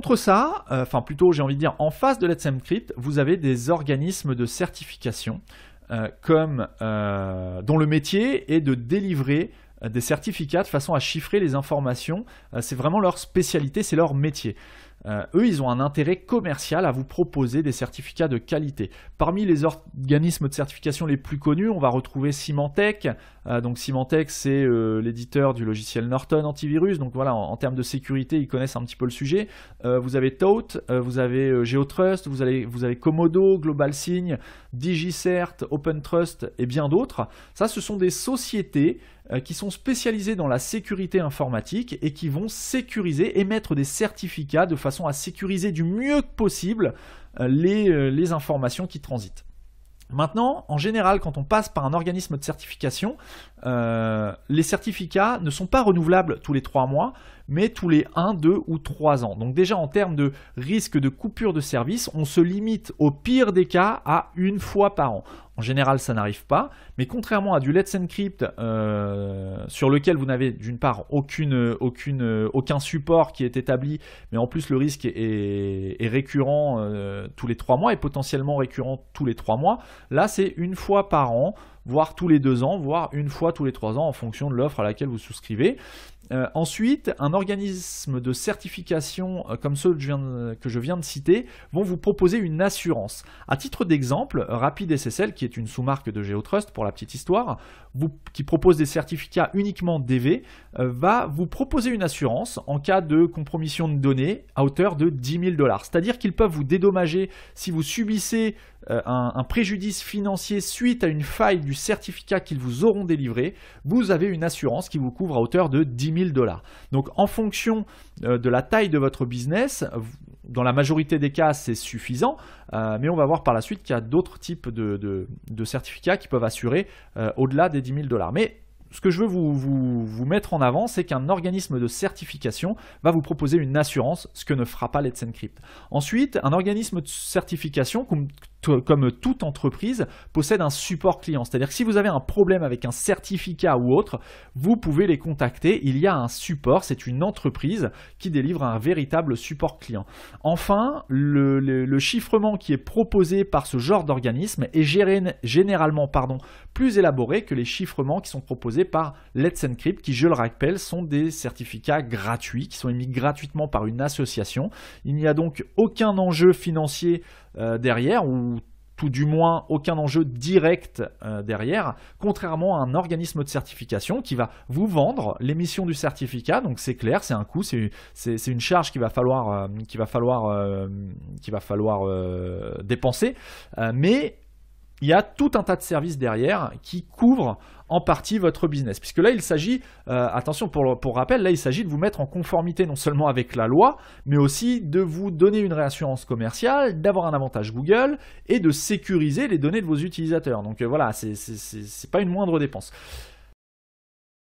contre ça, euh, enfin plutôt j'ai envie de dire en face de Let's Encrypt, vous avez des organismes de certification euh, euh, dont le métier est de délivrer des certificats de façon à chiffrer les informations. c'est vraiment leur spécialité, c'est leur métier. Euh, eux, ils ont un intérêt commercial à vous proposer des certificats de qualité. Parmi les organismes de certification les plus connus, on va retrouver Symantec. Euh, donc Symantec, c'est euh, l'éditeur du logiciel Norton antivirus. Donc voilà, en, termes de sécurité, ils connaissent un petit peu le sujet. vous avez Tote, vous avez GeoTrust, vous avez, vous avez Komodo, GlobalSign, DigiCert, OpenTrust et bien d'autres. Ça, ce sont des sociétés euh, qui sont spécialisés dans la sécurité informatique et qui vont sécuriser, émettre des certificats de façon à sécuriser du mieux que possible euh, les, euh, les informations qui transitent. Maintenant, en général, quand on passe par un organisme de certification, euh, les certificats ne sont pas renouvelables tous les 3 mois, mais tous les 1, 2 ou 3 ans. Donc déjà, en termes de risque de coupure de service, on se limite au pire des cas à une fois par an. En général, ça n'arrive pas, mais contrairement à du Let's Encrypt euh, sur lequel vous n'avez d'une part aucune, aucun support qui est établi, mais en plus le risque est, récurrent euh, tous les trois mois et potentiellement récurrent tous les trois mois. Là, c'est une fois par an voire tous les deux ans, voire une fois tous les trois ans en fonction de l'offre à laquelle vous souscrivez. Euh, ensuite, un organisme de certification euh, comme ceux que je, viens de, citer vont vous proposer une assurance. À titre d'exemple, Rapid SSL, qui est une sous-marque de GeoTrust pour la petite histoire, qui propose des certificats uniquement DV, euh, va vous proposer une assurance en cas de compromission de données à hauteur de 10 000 dollars. C'est-à-dire qu'ils peuvent vous dédommager si vous subissez euh, un, préjudice financier suite à une faille du certificat qu'ils vous auront délivré, vous avez une assurance qui vous couvre à hauteur de 10 000 dollars. Donc en fonction euh, de la taille de votre business, dans la majorité des cas c'est suffisant, euh, mais on va voir par la suite qu'il y a d'autres types de, certificats qui peuvent assurer au-delà des 10 000 dollars. Mais ce que je veux vous, mettre en avant, c'est qu'un organisme de certification va vous proposer une assurance, ce que ne fera pas Let's Encrypt. Ensuite, un organisme de certification, comme toute entreprise, possède un support client. C'est-à-dire que si vous avez un problème avec un certificat ou autre, vous pouvez les contacter. Il y a un support, c'est une entreprise qui délivre un véritable support client. Enfin, le, chiffrement qui est proposé par ce genre d'organisme est généralement pardon, plus élaboré que les chiffrements qui sont proposés par Let's Encrypt, qui, je le rappelle, sont des certificats gratuits, qui sont émis gratuitement par une association. Il n'y a donc aucun enjeu financier euh, derrière, ou tout du moins aucun enjeu direct euh, derrière, contrairement à un organisme de certification qui va vous vendre l'émission du certificat, donc c'est clair, c'est un coût, c'est une charge qu'il va falloir, euh, va falloir, va falloir dépenser, mais il y a tout un tas de services derrière qui couvrent en partie votre business. Puisque là, il s'agit, euh, attention pour, rappel, là, il s'agit de vous mettre en conformité non seulement avec la loi, mais aussi de vous donner une réassurance commerciale, d'avoir un avantage Google et de sécuriser les données de vos utilisateurs. Donc euh, voilà, voilà, c'est pas une moindre dépense.